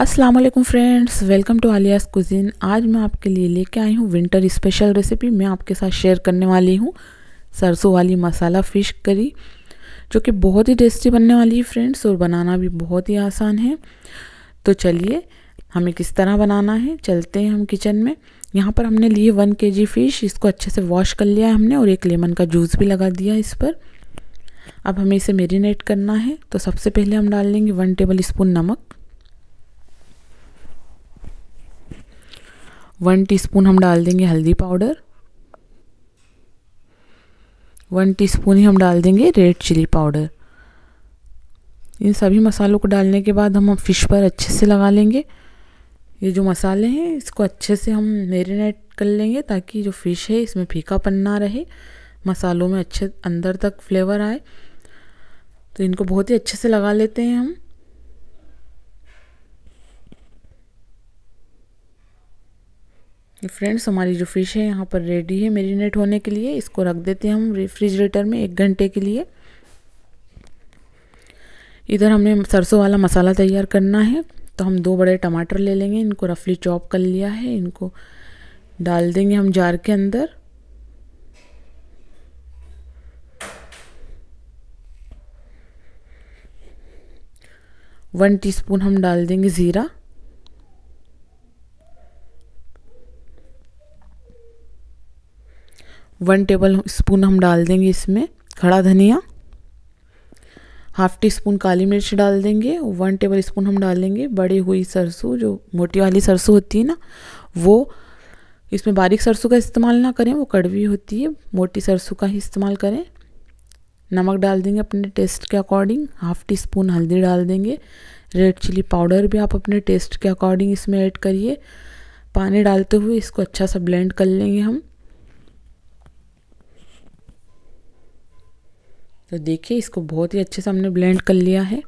अस्सलाम वालेकुम friends welcome to Alia's cousin आज मैं आपके लिए लेके आई हूँ विंटर स्पेशल रेसिपी मैं आपके साथ शेयर करने वाली हूँ सरसों वाली मसाला फ़िश करी जो कि बहुत ही टेस्टी बनने वाली है फ्रेंड्स और बनाना भी बहुत ही आसान है तो चलिए हमें किस तरह बनाना है चलते हैं हम किचन में यहाँ पर हमने लिए वन के जी फ़िश इसको अच्छे से वॉश कर लिया है हमने और एक लेमन का जूस भी लगा दिया इस पर अब हमें इसे मेरीनेट करना है तो सबसे पहले हम डाल लेंगे वन टेबल स्पून नमक वन टीस्पून हम डाल देंगे हल्दी पाउडर वन टीस्पून ही हम डाल देंगे रेड चिली पाउडर इन सभी मसालों को डालने के बाद हम फ़िश पर अच्छे से लगा लेंगे ये जो मसाले हैं इसको अच्छे से हम मेरीनेट कर लेंगे ताकि जो फ़िश है इसमें फीकापन ना रहे मसालों में अच्छे अंदर तक फ्लेवर आए तो इनको बहुत ही अच्छे से लगा लेते हैं हम फ्रेंड्स हमारी जो फ़िश है यहाँ पर रेडी है मेरीनेट होने के लिए इसको रख देते हैं हम रेफ्रिजरेटर में एक घंटे के लिए इधर हमने सरसों वाला मसाला तैयार करना है तो हम दो बड़े टमाटर ले लेंगे इनको रफली चॉप कर लिया है इनको डाल देंगे हम जार के अंदर वन टीस्पून हम डाल देंगे ज़ीरा वन टेबल स्पून हम डाल देंगे इसमें खड़ा धनिया हाफ टी स्पून काली मिर्च डाल देंगे वन टेबल स्पून हम डालेंगे बड़ी हुई सरसों जो मोटी वाली सरसों होती है ना वो इसमें बारीक सरसों का इस्तेमाल ना करें वो कड़वी होती है मोटी सरसों का ही इस्तेमाल करें नमक डाल देंगे अपने टेस्ट के अकॉर्डिंग हाफ टी स्पून हल्दी डाल देंगे रेड चिली पाउडर भी आप अपने टेस्ट के अकॉर्डिंग इसमें ऐड करिए पानी डालते हुए इसको अच्छा सा ब्लेंड कर लेंगे हम तो देखिए इसको बहुत ही अच्छे से हमने ब्लेंड कर लिया है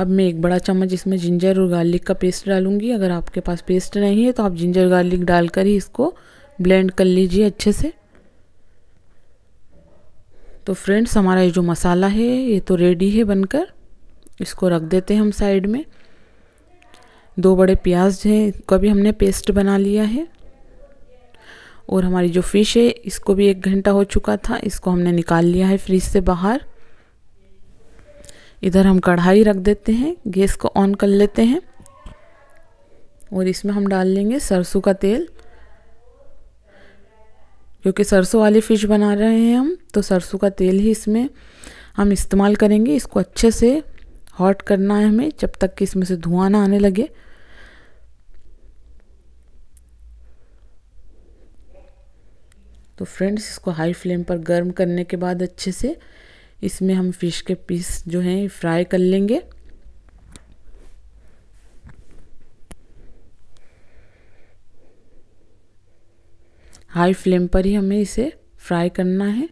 अब मैं एक बड़ा चम्मच इसमें जिंजर और गार्लिक का पेस्ट डालूंगी अगर आपके पास पेस्ट नहीं है तो आप जिंजर गार्लिक डालकर ही इसको ब्लेंड कर लीजिए अच्छे से तो फ्रेंड्स हमारा ये जो मसाला है ये तो रेडी है बनकर इसको रख देते हैं हम साइड में दो बड़े प्याज हैं इनका भी हमने पेस्ट बना लिया है और हमारी जो फ़िश है इसको भी एक घंटा हो चुका था इसको हमने निकाल लिया है फ्रिज से बाहर इधर हम कढ़ाई रख देते हैं गैस को ऑन कर लेते हैं और इसमें हम डाल लेंगे सरसों का तेल क्योंकि सरसों वाली फ़िश बना रहे हैं हम तो सरसों का तेल ही इसमें हम इस्तेमाल करेंगे इसको अच्छे से हॉट करना है हमें जब तक कि इसमें से धुआं ना आने लगे तो फ्रेंड्स इसको हाई फ्लेम पर गर्म करने के बाद अच्छे से इसमें हम फिश के पीस जो हैं फ्राई कर लेंगे हाई फ्लेम पर ही हमें इसे फ्राई करना है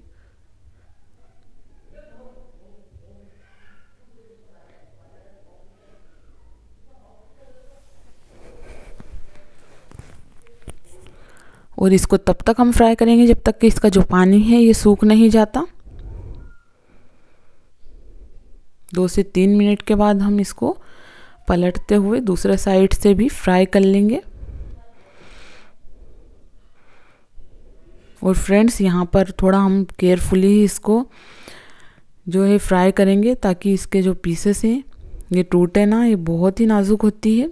और इसको तब तक हम फ्राई करेंगे जब तक कि इसका जो पानी है ये सूख नहीं जाता दो से तीन मिनट के बाद हम इसको पलटते हुए दूसरे साइड से भी फ्राई कर लेंगे और फ्रेंड्स यहाँ पर थोड़ा हम केयरफुली इसको जो है फ्राई करेंगे ताकि इसके जो पीसेस हैं ये टूटे ना ये बहुत ही नाजुक होती है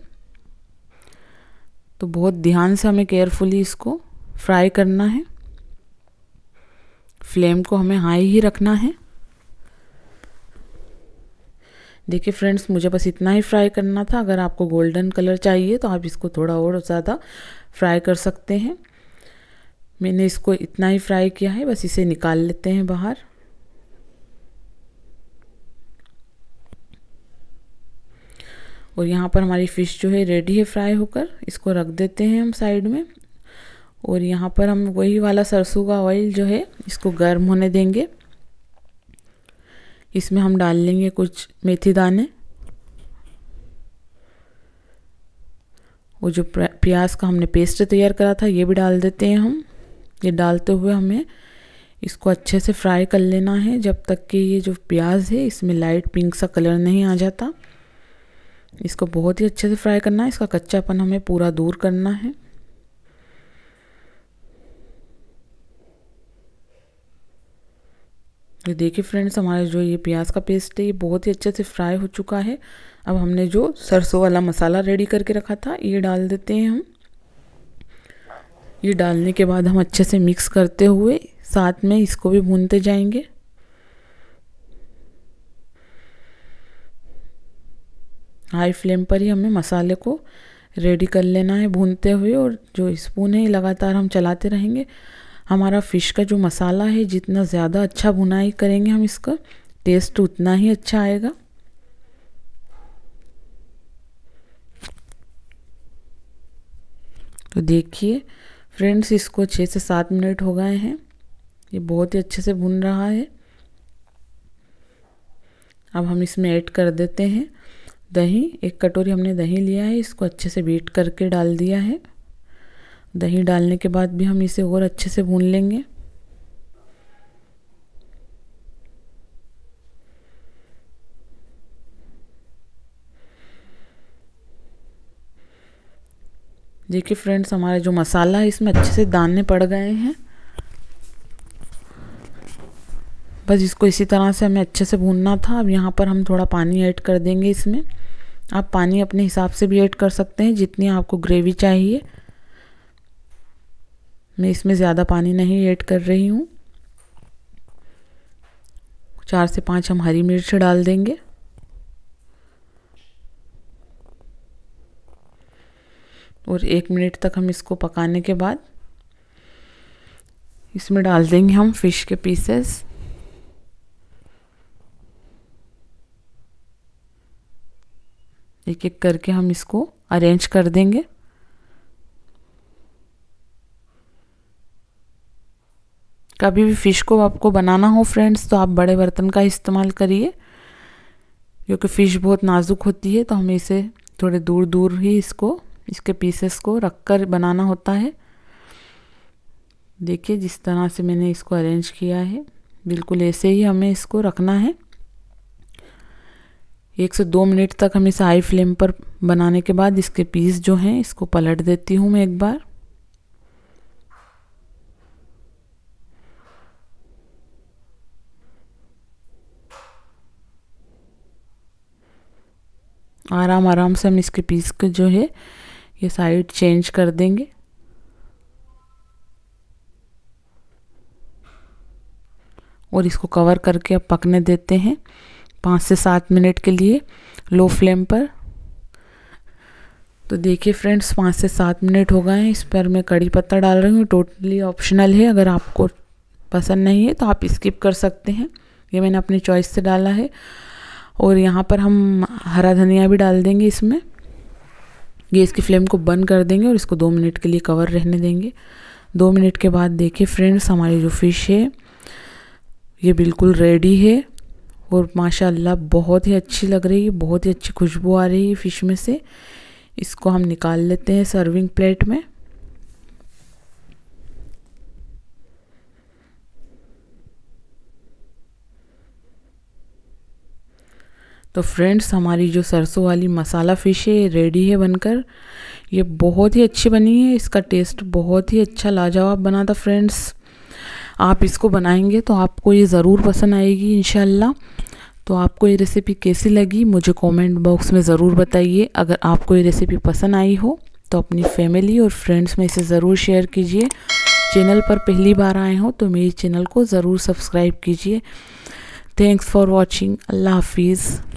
तो बहुत ध्यान से हमें केयरफुली इसको फ्राई करना है फ्लेम को हमें हाई ही रखना है देखिए फ्रेंड्स मुझे बस इतना ही फ्राई करना था अगर आपको गोल्डन कलर चाहिए तो आप इसको थोड़ा और ज़्यादा फ्राई कर सकते हैं मैंने इसको इतना ही फ्राई किया है बस इसे निकाल लेते हैं बाहर और यहाँ पर हमारी फ़िश जो है रेडी है फ्राई होकर इसको रख देते हैं हम साइड में और यहाँ पर हम वही वाला सरसों का ऑयल जो है इसको गर्म होने देंगे इसमें हम डाल लेंगे कुछ मेथी दाने वो जो प्याज का हमने पेस्ट तैयार करा था ये भी डाल देते हैं हम ये डालते हुए हमें इसको अच्छे से फ्राई कर लेना है जब तक कि ये जो प्याज है इसमें लाइट पिंक सा कलर नहीं आ जाता इसको बहुत ही अच्छे से फ्राई करना है इसका कच्चापन हमें पूरा दूर करना है ये देखिए फ्रेंड्स हमारा जो ये प्याज का पेस्ट है ये बहुत ही अच्छे से फ्राई हो चुका है अब हमने जो सरसों वाला मसाला रेडी करके रखा था ये डाल देते हैं हम ये डालने के बाद हम अच्छे से मिक्स करते हुए साथ में इसको भी भूनते जाएंगे हाई फ्लेम पर ही हमें मसाले को रेडी कर लेना है भूनते हुए और जो स्पून है लगातार हम चलाते रहेंगे हमारा फ़िश का जो मसाला है जितना ज़्यादा अच्छा भुनाई करेंगे हम इसका टेस्ट तो उतना ही अच्छा आएगा तो देखिए फ्रेंड्स इसको छः से सात मिनट हो गए हैं ये बहुत ही अच्छे से भुन रहा है अब हम इसमें ऐड कर देते हैं दही एक कटोरी हमने दही लिया है इसको अच्छे से बीट करके डाल दिया है दही डालने के बाद भी हम इसे और अच्छे से भून लेंगे देखिए फ्रेंड्स हमारे जो मसाला है इसमें अच्छे से दाने पड़ गए हैं बस इसको इसी तरह से हमें अच्छे से भूनना था अब यहाँ पर हम थोड़ा पानी ऐड कर देंगे इसमें आप पानी अपने हिसाब से भी ऐड कर सकते हैं जितनी आपको ग्रेवी चाहिए मैं इसमें ज़्यादा पानी नहीं ऐड कर रही हूँ चार से पांच हम हरी मिर्च डाल देंगे और एक मिनट तक हम इसको पकाने के बाद इसमें डाल देंगे हम फिश के पीसेस एक एक करके हम इसको अरेंज कर देंगे कभी भी फ़िश को आपको बनाना हो फ्रेंड्स तो आप बड़े बर्तन का इस्तेमाल करिए क्योंकि फ़िश बहुत नाजुक होती है तो हमें इसे थोड़े दूर दूर ही इसको इसके पीसेस को रख कर बनाना होता है देखिए जिस तरह से मैंने इसको अरेंज किया है बिल्कुल ऐसे ही हमें इसको रखना है एक से दो मिनट तक हम इसे हाई फ्लेम पर बनाने के बाद इसके पीस जो हैं इसको पलट देती हूँ मैं एक बार आराम आराम से हम इसके पीस के जो है ये साइड चेंज कर देंगे और इसको कवर करके अब पकने देते हैं पाँच से सात मिनट के लिए लो फ्लेम पर तो देखिए फ्रेंड्स पाँच से सात मिनट हो गए हैं इस पर मैं कड़ी पत्ता डाल रही हूँ टोटली ऑप्शनल है अगर आपको पसंद नहीं है तो आप स्किप कर सकते हैं ये मैंने अपनी चॉइस से डाला है और यहाँ पर हम हरा धनिया भी डाल देंगे इसमें गैस की फ्लेम को बंद कर देंगे और इसको दो मिनट के लिए कवर रहने देंगे दो मिनट के बाद देखिए फ्रेंड्स हमारी जो फ़िश है ये बिल्कुल रेडी है और माशाल्लाह बहुत ही अच्छी लग रही है बहुत ही अच्छी खुशबू आ रही है फ़िश में से इसको हम निकाल लेते हैं सर्विंग प्लेट में तो फ्रेंड्स हमारी जो सरसों वाली मसाला फ़िश है ये रेडी है बनकर ये बहुत ही अच्छी बनी है इसका टेस्ट बहुत ही अच्छा लाजवाब बना था फ्रेंड्स आप इसको बनाएंगे तो आपको ये ज़रूर पसंद आएगी इन तो आपको ये रेसिपी कैसी लगी मुझे कमेंट बॉक्स में ज़रूर बताइए अगर आपको ये रेसिपी पसंद आई हो तो अपनी फैमिली और फ्रेंड्स में इसे ज़रूर शेयर कीजिए चैनल पर पहली बार आए हो तो मेरे चैनल को ज़रूर सब्सक्राइब कीजिए थैंक्स फॉर वॉचिंग अल्लाह हाफिज़